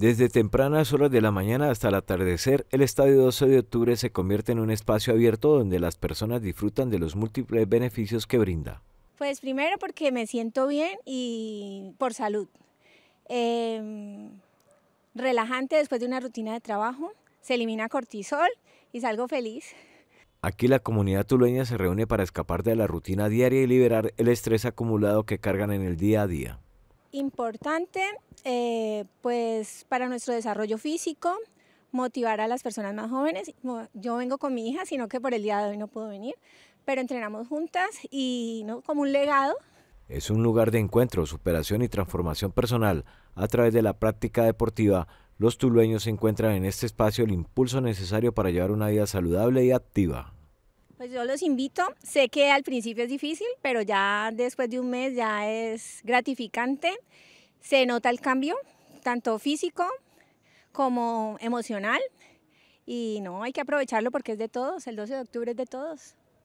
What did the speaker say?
Desde tempranas horas de la mañana hasta el atardecer, el Estadio 12 de Octubre se convierte en un espacio abierto donde las personas disfrutan de los múltiples beneficios que brinda. Pues primero porque me siento bien y por salud. Em, relajante después de una rutina de trabajo, se elimina cortisol y salgo feliz. Aquí la comunidad tuleña se reúne para escapar de la rutina diaria y liberar el estrés acumulado que cargan en el día a día. Importante, eh, pues para nuestro desarrollo físico, motivar a las personas más jóvenes. Yo vengo con mi hija, sino que por el día de hoy no puedo venir, pero entrenamos juntas y ¿no? como un legado. Es un lugar de encuentro, superación y transformación personal. A través de la práctica deportiva, los tulueños encuentran en este espacio el impulso necesario para llevar una vida saludable y activa. Pues yo los invito. Sé que al principio es difícil, pero ya después de un mes ya es gratificante. Se nota el cambio, tanto físico como emocional. Y no, hay que aprovecharlo porque es de todos. El 12 de octubre es de todos.